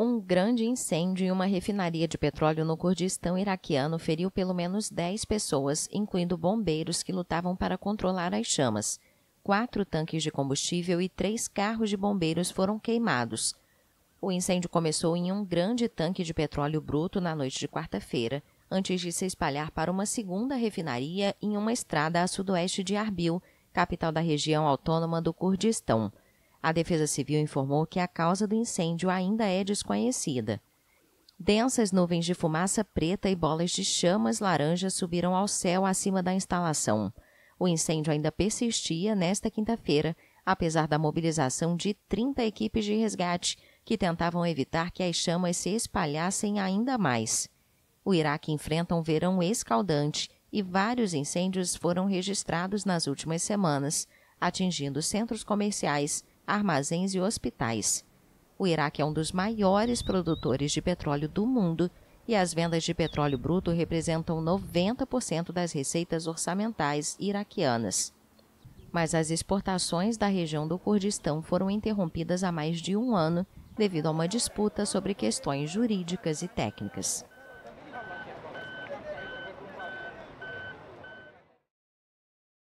Um grande incêndio em uma refinaria de petróleo no Kurdistão iraquiano feriu pelo menos 10 pessoas, incluindo bombeiros que lutavam para controlar as chamas. Quatro tanques de combustível e três carros de bombeiros foram queimados. O incêndio começou em um grande tanque de petróleo bruto na noite de quarta-feira, antes de se espalhar para uma segunda refinaria em uma estrada a sudoeste de Arbil, capital da região autônoma do Kurdistão. A Defesa Civil informou que a causa do incêndio ainda é desconhecida. Densas nuvens de fumaça preta e bolas de chamas laranjas subiram ao céu acima da instalação. O incêndio ainda persistia nesta quinta-feira, apesar da mobilização de 30 equipes de resgate que tentavam evitar que as chamas se espalhassem ainda mais. O Iraque enfrenta um verão escaldante e vários incêndios foram registrados nas últimas semanas, atingindo centros comerciais, armazéns e hospitais. O Iraque é um dos maiores produtores de petróleo do mundo e as vendas de petróleo bruto representam 90% das receitas orçamentais iraquianas. Mas as exportações da região do Kurdistão foram interrompidas há mais de um ano devido a uma disputa sobre questões jurídicas e técnicas.